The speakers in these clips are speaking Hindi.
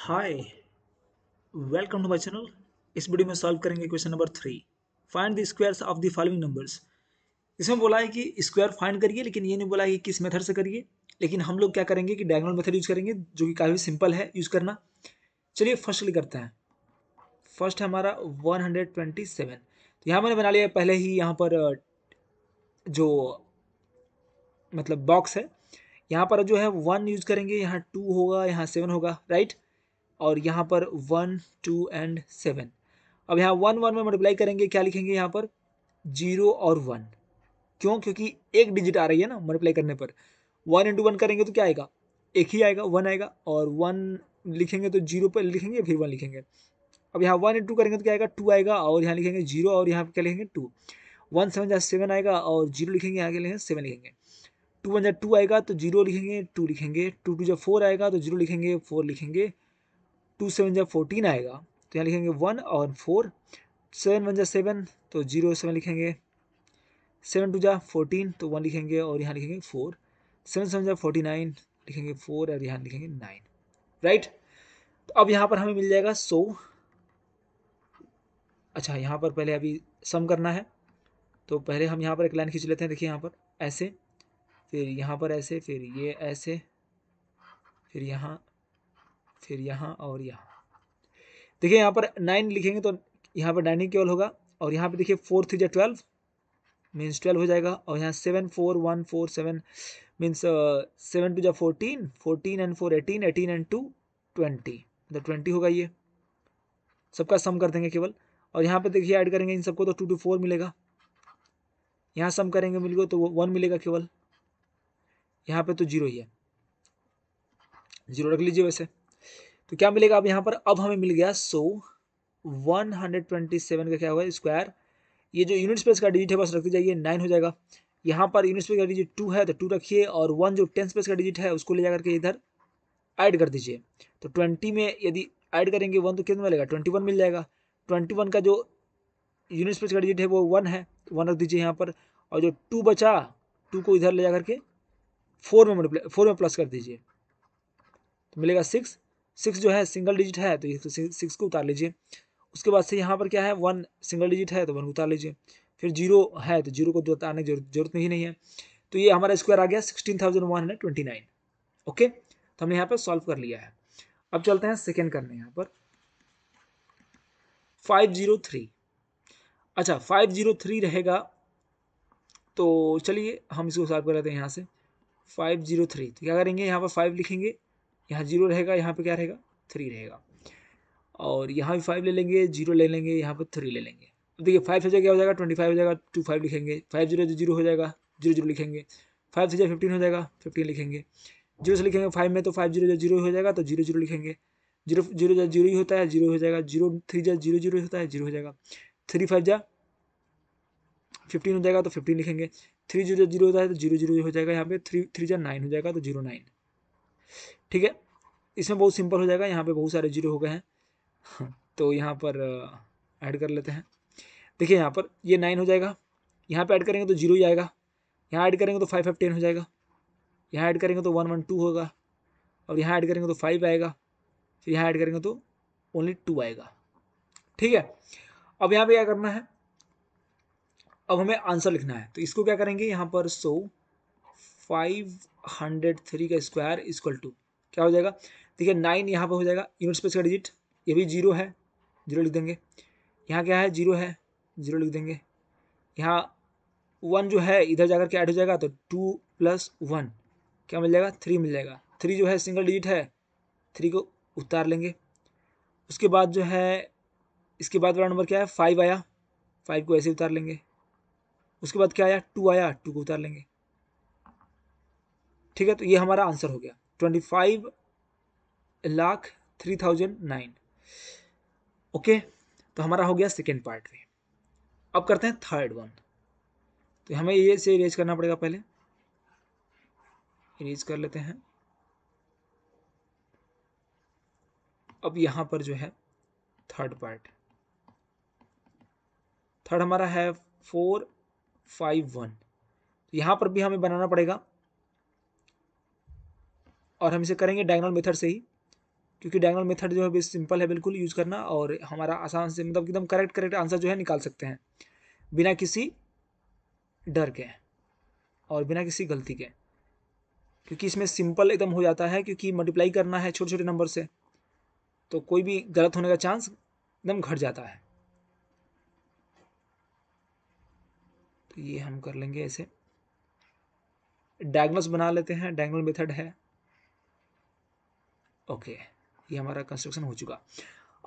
Hi welcome to my channel इस वीडियो में सॉल्व करेंगे question number three find the squares of the following numbers इसमें बोला है कि स्क्वायर फाइंड करिए लेकिन ये नहीं बोला है कि किस मेथड से करिए लेकिन हम लोग क्या करेंगे कि डायगोनल मेथड यूज़ करेंगे जो कि काफ़ी सिंपल है यूज़ करना चलिए फर्स्ट लिए करते हैं फर्स्ट है हमारा वन हंड्रेड ट्वेंटी सेवन तो यहाँ मैंने बना लिया पहले ही यहाँ पर जो मतलब बॉक्स है यहाँ पर जो है वन यूज करेंगे यहाँ टू होगा यहाँ सेवन होगा राइट right? और यहाँ पर वन टू एंड सेवन अब यहाँ वन वन में मल्टीप्लाई करेंगे क्या लिखेंगे यहाँ पर जीरो और वन क्यों क्योंकि एक डिजिट आ रही है ना मल्टीप्लाई करने पर वन इंटू वन करेंगे तो क्या आएगा एक ही आएगा वन आएगा और वन लिखेंगे तो जीरो पर लिखेंगे फिर वन लिखेंगे अब यहाँ वन इंटू करेंगे तो क्या आएगा टू आएगा और यहाँ लिखेंगे जीरो और यहाँ क्या लिखेंगे टू वन सेवन जहाँ सेवन आएगा और जीरो लिखेंगे यहाँ के लिखेंगे सेवन लिखेंगे टू वन जहाँ टू आएगा तो जीरो लिखेंगे टू लिखेंगे टू टू जब फोर आएगा तो जीरो लिखेंगे फोर लिखेंगे टू सेवन जब फोर्टीन आएगा तो यहाँ लिखेंगे वन और फोर सेवन वन जा सेवन तो जीरो सेवन लिखेंगे सेवन टू जा फोर्टीन तो वन लिखेंगे और यहाँ लिखेंगे फोर सेवन सेवन जा फोर्टी नाइन लिखेंगे फोर और यहाँ लिखेंगे नाइन राइट तो अब यहाँ पर हमें मिल जाएगा सो अच्छा यहाँ पर पहले अभी सम करना है तो पहले हम यहाँ पर एक लाइन खींच लेते हैं देखिए यहाँ पर ऐसे फिर यहाँ पर ऐसे फिर ये ऐसे फिर यहाँ फिर यहाँ और यहाँ देखिए यहाँ पर नाइन लिखेंगे तो यहाँ पर डाइनिंग टेबल केवल होगा और यहाँ पे देखिए फोर थ्री जा ट्वेल्व मीन्स ट्वेल्व हो जाएगा और यहाँ seven four one four seven means seven two जा fourteen fourteen and four eighteen eighteen and two twenty मतलब ट्वेंटी होगा ये सबका सम कर देंगे केवल और यहाँ पे देखिए ऐड करेंगे इन सबको तो टू टू फोर मिलेगा यहाँ सम करेंगे मिल तो वन मिलेगा केवल यहाँ पे तो जीरो ही है जीरो रख लीजिए वैसे तो क्या मिलेगा अब यहाँ पर अब हमें मिल गया so one hundred twenty seven का क्या हुआ स्क्वायर ये जो यूनिट स्पेस का डिजिट है बस रखते जाइए नाइन हो जाएगा यहाँ पर यूनिट स्पेस का डिजिट टू है तो टू रखिए और वन जो टेंथ स्पेस का डिजिट है उसको ले जा करके इधर ऐड कर दीजिए तो ट्वेंटी में यदि ऐड करेंगे वन तो कितना मिलेगा ट्वेंटी वन मिल जाएगा ट्वेंटी वन का जो यूनिट स्पेस का डिजिट है वो वन है वन तो रख दीजिए यहाँ पर और जो टू बचा टू को इधर ले जा करके फोर में मल्टीप्लाई फोर में प्लस कर दीजिए तो मिलेगा सिक्स सिक्स जो है सिंगल डिजिट है तो ये तो सिक्स को उतार लीजिए उसके बाद से यहाँ पर क्या है वन सिंगल डिजिट है तो वन उतार लीजिए फिर जीरो है तो जीरो को तो उतारने की जरूरत नहीं, नहीं है तो ये हमारा स्क्वायर आ गया sixteen thousand one hundred twenty nine okay तो हमने यहाँ पर सॉल्व कर लिया है अब चलते हैं सेकेंड करने यहाँ पर फाइव जीरो थ्री अच्छा फाइव जीरो थ्री रहेगा तो चलिए हम इसको सॉल्व कर लेते हैं यहाँ से फाइव जीरो थ्री तो क्या करेंगे यहाँ पर फाइव लिखेंगे यहाँ जीरो रहेगा यहाँ पे क्या रहेगा थ्री रहेगा और यहाँ भी फाइव ले लेंगे जीरो ले लेंगे यहाँ पर थ्री ले लेंगे अब देखिए फाइव से क्या हो जाएगा ट्वेंटी फाइव हो जाएगा टू फाइव लिखेंगे फाइव जीरो जीरो हो जाएगा जीरो जीरो लिखेंगे फाइव से जो फिफ्टीन हो जाएगा फिफ्टीन लिखेंगे जीरो से लिखेंगे फाइव में तो फाइव जीरो जीरो हो जाएगा तो जीरो जीरो लिखेंगे जीरो जीरो जो जीरो ही होता है जीरो हो जाएगा जीरो थ्री जो जीरो जीरो होता है जीरो हो जाएगा थ्री फाइव जा फिफ्टीन हो जाएगा तो फिफ्टीन लिखेंगे थ्री जीरो जीरो होता है तो जीरो जीरो हो जाएगा यहाँ पे थ्री थ्री जा नाइन हो जाएगा तो जीरो नाइन ठीक है इसमें बहुत सिंपल हो जाएगा यहाँ पे बहुत सारे जीरो हो गए हैं तो यहाँ पर ऐड कर लेते हैं देखिए यहाँ पर ये नाइन हो जाएगा यहाँ पे ऐड करेंगे तो जीरो ही आएगा यहाँ ऐड करेंगे तो फाइव फाइव टेन हो जाएगा यहाँ ऐड करेंगे तो वन वन टू होगा और यहाँ ऐड करेंगे तो फाइव आएगा फिर यहाँ ऐड करेंगे तो ओनली टू आएगा ठीक है अब यहाँ पर क्या करना है अब हमें आंसर लिखना है तो इसको क्या करेंगे यहाँ पर सो फाइव हंड्रेड थ्री का स्क्वायर इक्वल टू क्या हो जाएगा देखिए नाइन यहाँ पर हो जाएगा यूनिट स्पेस का डिजिट ये भी जीरो है जीरो लिख देंगे यहाँ क्या है जीरो है जीरो लिख देंगे यहाँ वन जो है इधर जाकर के ऐड हो जाएगा तो टू प्लस वन क्या मिल जाएगा थ्री मिल जाएगा थ्री जो है सिंगल डिजिट है थ्री को उतार लेंगे उसके बाद जो है इसके बाद वाला नंबर क्या है फाइव आया फाइव को ऐसे उतार लेंगे उसके बाद क्या आया टू आया टू को उतार लेंगे ठीक है तो ये हमारा आंसर हो गया twenty five lakh three thousand nine okay तो हमारा हो गया सेकेंड पार्ट भी अब करते हैं थर्ड वन तो हमें ये से इरेज करना पड़ेगा पहले इरेज कर लेते हैं अब यहाँ पर जो है थर्ड पार्ट थर्ड हमारा है फोर फाइव वन तो यहाँ पर भी हमें बनाना पड़ेगा और हम इसे करेंगे डायगनल मेथड से ही क्योंकि डायगनल मेथड जो है सिंपल है बिल्कुल यूज़ करना और हमारा आसान से मतलब एकदम करेक्ट करेक्ट आंसर जो है निकाल सकते हैं बिना किसी डर के और बिना किसी गलती के क्योंकि इसमें सिंपल एकदम हो जाता है क्योंकि मल्टीप्लाई करना है छोटे छोटे नंबर से तो कोई भी गलत होने का चांस एकदम घट जाता है तो ये हम कर लेंगे ऐसे डायग्नोस बना लेते हैं डायग्नल मेथड है ओके ये हमारा कंस्ट्रक्शन हो चुका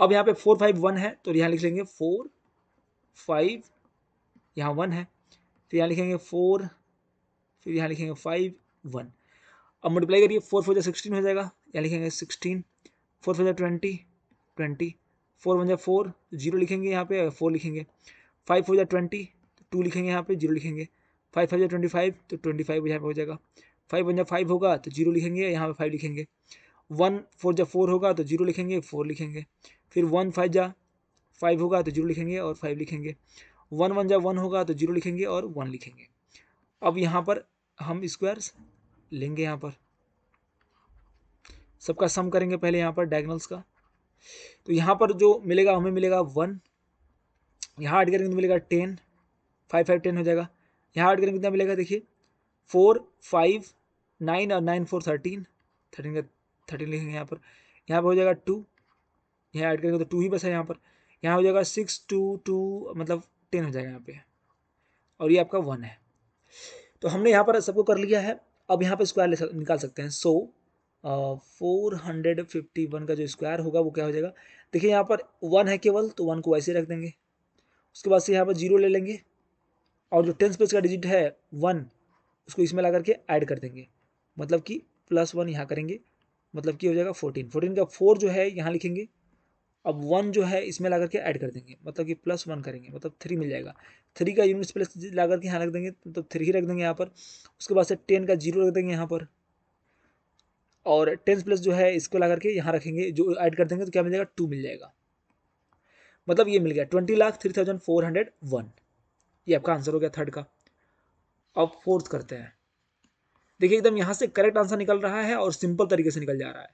अब यहाँ पे फोर फाइव वन है तो यहाँ लिख लेंगे फोर फाइव यहाँ वन है फिर यहाँ लिखेंगे फोर फिर यहाँ लिखेंगे फाइव वन अब मल्टीप्लाई करिए फोर फोर जो सिक्सटीन हो जाएगा यहाँ लिखेंगे सिक्सटीन फोर फोर जो ट्वेंटी ट्वेंटी फोर वन जो फोर जीरो लिखेंगे यहाँ पे फोर लिखेंगे फाइव फोर जो ट्वेंटी टू लिखेंगे यहाँ पे जीरो लिखेंगे फाइव फाइव जो ट्वेंटी फाइव तो ट्वेंटी फाइव यहाँ पे हो जाएगा फाइव वन जो फाइव होगा तो जीरो लिखेंगे यहाँ पे फाइव लिखेंगे वन फोर जा फोर होगा तो जीरो लिखेंगे फोर लिखेंगे फिर वन फाइव जा फाइव होगा तो जीरो लिखेंगे और फाइव लिखेंगे वन वन जा वन होगा तो जीरो लिखेंगे और वन लिखेंगे अब यहाँ पर हम स्क्वायर्स लेंगे यहाँ पर सबका सम करेंगे पहले यहाँ पर डायगनल्स का तो यहाँ पर जो मिलेगा हमें मिलेगा वन यहाँ ऐड करेंगे तो मिलेगा टेन फाइव फाइव टेन हो जाएगा यहाँ ऐड करेंगे कितना मिलेगा देखिए फोर फाइव नाइन और नाइन फोर थर्टीन थर्टीन का थर्टीन लिखेंगे यहाँ पर यहाँ पर हो जाएगा टू यहाँ ऐड करेंगे तो टू ही बस है यहाँ पर यहाँ हो जाएगा सिक्स टू टू मतलब टेन हो जाएगा यहाँ पे और ये आपका वन है तो हमने यहाँ पर सबको कर लिया है अब यहाँ पर स्क्वायर निकाल सकते हैं so four hundred fifty one का जो स्क्वायर होगा वो क्या हो जाएगा देखिए यहाँ पर वन है केवल तो वन को वैसे रख देंगे उसके बाद से यहाँ पर जीरो ले लेंगे और जो टेंथ स्पेस का डिजिट है वन उसको इसमें ला करके ऐड कर देंगे मतलब कि प्लस वन यहाँ करेंगे मतलब कि हो जाएगा फोर्टीन फोर्टीन का फोर जो है यहाँ लिखेंगे अब वन जो है इसमें ला करके ऐड कर देंगे मतलब कि प्लस वन करेंगे मतलब थ्री मिल जाएगा थ्री का यूनिट्स प्लस ला करके यहाँ रख देंगे मतलब थ्री ही रख देंगे यहाँ पर उसके बाद से टेन का जीरो रख देंगे यहाँ पर और टेन प्लस जो है इसको ला करके यहाँ रखेंगे जो ऐड कर देंगे तो क्या मिल जाएगा टू मिल जाएगा मतलब ये मिल गया twenty lakh three thousand four hundred one ये आपका आंसर हो गया थर्ड का अब फोर्थ करते हैं देखिए एकदम यहाँ से करेक्ट आंसर निकल रहा है और सिंपल तरीके से निकल जा रहा है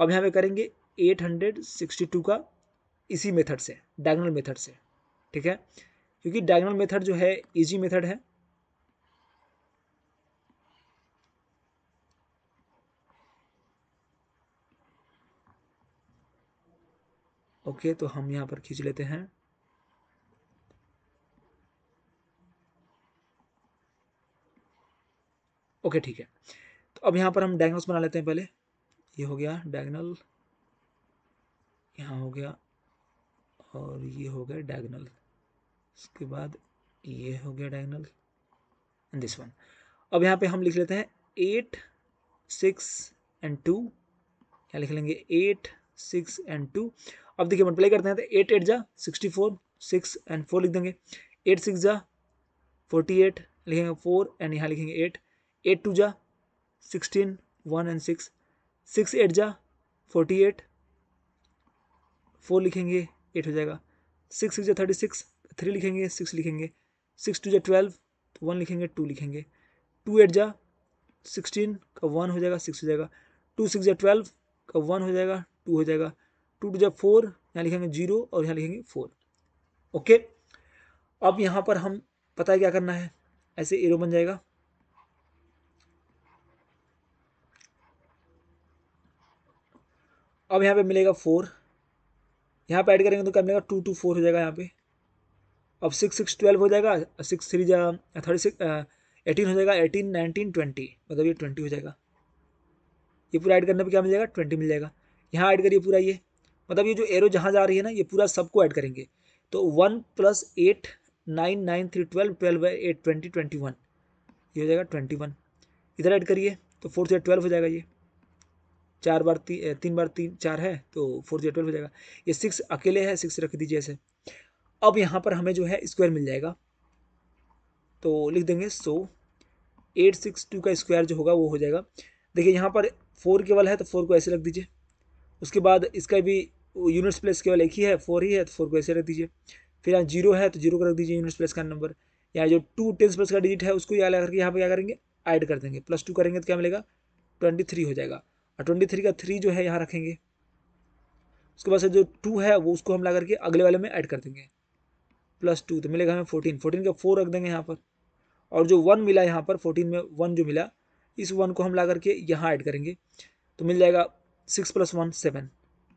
अब यहाँ पे करेंगे 862 का इसी मेथड से डायगनल मेथड से ठीक है क्योंकि डायगनल मेथड जो है इजी मेथड है ओके तो हम यहाँ पर खींच लेते हैं ओके ठीक है तो अब यहाँ पर हम डायग्नल्स बना लेते हैं पहले ये हो गया डायगनल यहाँ हो गया और ये हो गया डायगनल इसके बाद ये हो गया डायगनल एंड दिस वन अब यहाँ पे हम लिख लेते हैं एट सिक्स एंड टू यहाँ लिख लेंगे एट सिक्स एंड टू अब देखिए मल्टीप्लाई करते हैं तो एट एट जा sixty four six and four लिख देंगे एट सिक्स जा फोर्टी एट लिखेंगे फोर एंड यहाँ लिखेंगे एट एट टू जा sixteen one and six six eight जा फोर्टी एट फोर लिखेंगे एट हो जाएगा सिक्स सिक्स जा थर्टी सिक्स थ्री लिखेंगे सिक्स लिखेंगे सिक्स टू जा ट्वेल्व तो वन लिखेंगे टू लिखेंगे टू एट जा सिक्सटीन का वन हो जाएगा सिक्स हो जाएगा टू सिक्स जा ट्वेल्व का वन हो जाएगा टू हो जाएगा टू टू जा फोर यहाँ लिखेंगे जीरो और यहाँ लिखेंगे फोर ओके अब यहाँ पर हम पता है क्या करना है ऐसे एरो बन जाएगा अब यहाँ पे मिलेगा फोर यहाँ पे ऐड करेंगे तो क्या मिलेगा टू टू फोर हो जाएगा यहाँ पे अब सिक्स सिक्स ट्वेल्व हो जाएगा सिक्स थ्री जा थर्टी सिक्स एटीन हो जाएगा एटीन नाइनटीन ट्वेंटी मतलब ये ट्वेंटी हो जाएगा ये पूरा ऐड करने पे क्या मिल जाएगा ट्वेंटी मिल जाएगा यहाँ ऐड करिए पूरा ये मतलब ये जो एरो जहाँ जा रही है ना ये पूरा सबको ऐड करेंगे तो one plus eight nine nine three twelve twelve by eight twenty twenty one ये हो जाएगा ट्वेंटी वन इधर ऐड करिए तो फोर एट ट्वेल्व हो जाएगा ये चार बार ती, तीन बार तीन चार है तो फोर जो ट्वेल्व हो जाएगा ये सिक्स अकेले है सिक्स रख दीजिए ऐसे अब यहाँ पर हमें जो है स्क्वायर मिल जाएगा तो लिख देंगे सो एट सिक्स टू का स्क्वायर जो होगा वो हो जाएगा देखिए यहाँ पर फोर केवल है तो फोर को ऐसे रख दीजिए उसके बाद इसका भी यूनिट्स प्लेस केवल एक ही है फोर ही है तो फोर को ऐसे रख दीजिए फिर यहाँ जीरो है तो जीरो को रख दीजिए यूनिट्स प्लेस का नंबर यहाँ जो टू टेंस प्लस का डिजिट है उसको यहाँ लगा करके यहाँ पर क्या करेंगे ऐड कर देंगे प्लस टू करेंगे तो क्या मिलेगा ट्वेंटी थ्री हो जाएगा और ट्वेंटी थ्री का थ्री जो है यहाँ रखेंगे उसके बाद से जो टू है वो उसको हम ला करके अगले वाले में ऐड कर देंगे प्लस टू तो मिलेगा हमें फोर्टीन फोर्टीन का फोर रख देंगे यहाँ पर और जो वन मिला यहाँ पर फोर्टीन में वन जो मिला इस वन को हम ला करके यहाँ ऐड करेंगे तो मिल जाएगा six plus one seven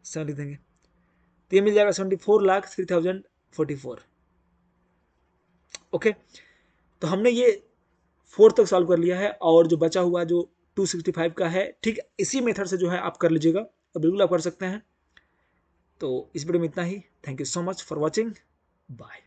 seven लिख देंगे तो ये मिल जाएगा seventy four lakh three thousand forty four okay तो हमने ये फोर तक सॉल्व कर लिया है और जो बचा हुआ जो 265 का है ठीक इसी मेथड से जो है आप कर लीजिएगा और बिल्कुल आप कर सकते हैं तो इस वीडियो में इतना ही thank you so much for watching bye